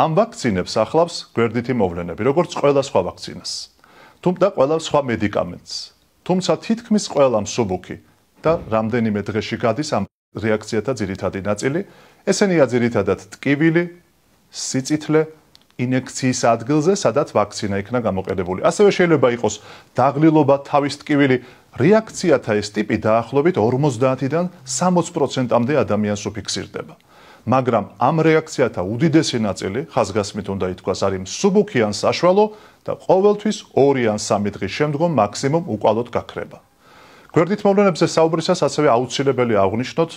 ამ ვაქცინებს ახლავს გვერდითი მოვლენები, როგორც ყველა სხვა ვაქცინას. თუმცა ყველა სხვა მედიკამენტს. თუმცა თითქმის ყველა მსუბუქი და რამდენიმე დღეში გადის ამ რეაქციათა ძირითადი ნაწილი, ესენია ძირითადად ტკივილი, სიცითლე ინექციის ადგილზე, სადაც ვაქცინა იქნა გამოყენებული. ასევე შეიძლება იყოს დაღლილობა თავის ტკივილი რეაქციათა ეს ტიპი დაახლოებით 50-დან 60%-ამდე ადამიანს უფიქსირდება. მაგრამ ამ რეაქციათა უდიდესი ნაწილი ხაზგასმით უნდა ითქვას არის მსუბუქი ან საშუალო და ყოველთვის 2 ან 3 დღის შემდგომ მაქსიმუმ უკვალოდ გაქრება. გვერდით მოვლენებზე საუბრისას ასევე აუცილებელი აღნიშნოთ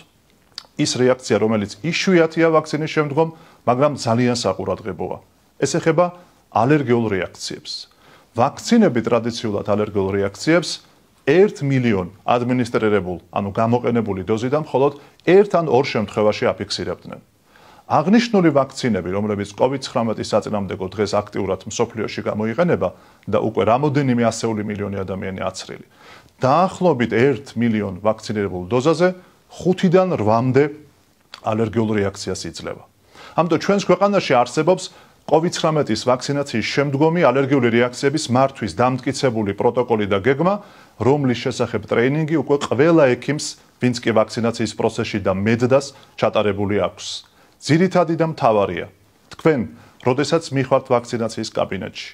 ის რეაქცია, რომელიც იშვიათია ვაქცინის შემდგომ, მაგრამ ძალიან საყურადღებოა. ეს ეხება ალერგიულ რეაქციებს. ვაქცინები ტრადიციულად ალერგიულ რეაქციებს 1 მილიონ ადმინისტრირებულ, ანუ გამოყენებული დოზიდან მხოლოდ 1 ან 2 შემთხვევაში აფიქსირებდნენ. აღნიშნული ვაქცინები, რომლებიც COVID-19-ის საწინააღმდეგო დღეს აქტიურად მსოფლიოში გამოიყენება და უკვე რამოდენიმე ასეული მილიონი ადამიანი აცრილი. დაახლოებით 1 მილიონ ვაქცინირებულ დოზაზე 5-დან 8-მდე ალერგიულ რეაქციას იძლევა. ამიტომ ჩვენს ქვეყანაში არსებობს COVID-19-ის ვაქცინაციის შემდგომი ალერგიული რეაქციების მართვის დამტკიცებული პროტოკოლი და გეგმა, რომლის შესახებ ტრეინინგი უკვე ყველა ექიმს, ვინც კი ვაქცინაციის პროცესში და მედდას ჩატარებული აქვს. ძირითადი და მთავარია, თქვენ, როდესაც მიხვართ ვაქცინაციის კაბინეტში,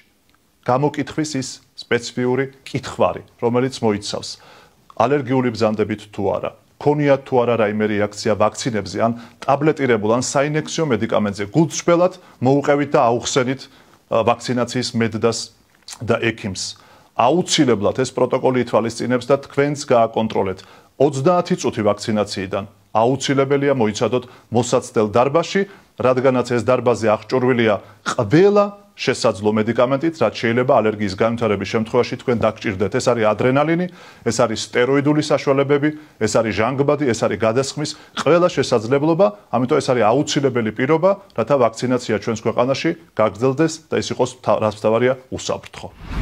გამოკითხვის ის სპეციფიური კითხვარი, რომელიც მოიცავს ალერგიული ბრძანდებით თუ არა, ქონია თუ არა რაიმე რეაქცია ვაქცინებზე ან ტაბლეტირებულ ან საინექციო მედიკამენტზე გულწრფელად მოუყევით და აუხსენით ვაქცინაციის მედდას და ექიმს აუცილებლად ეს პროტოკოლი ითვალისწინებს და თქვენს გააკონტროლეთ 30 წუთი ვაქცინაციიდან აუცილებელია მოიცადოთ მოსაცდელ დარბაში რადგანაც ეს დარბაზი აღჭურვილია ყველა შესაძლო მედიკამენტით, რაც შეიძლება ალერგიის განვითარების შემთხვევაში თქვენ დაგჭირდეთ. ეს არის ადრენალინი, ეს არის სტეროიდული საშუალებები, ეს არის ჟანგბადი, ეს არის გადასხმის ყველა შესაძლებლობა, ამიტომ ეს არის აუცილებელი პირობა, რათა ვაქცინაცია ჩვენს ქვეყანაში გაგრძელდეს და ეს იყოს რაც თავარია უსაფრთხო.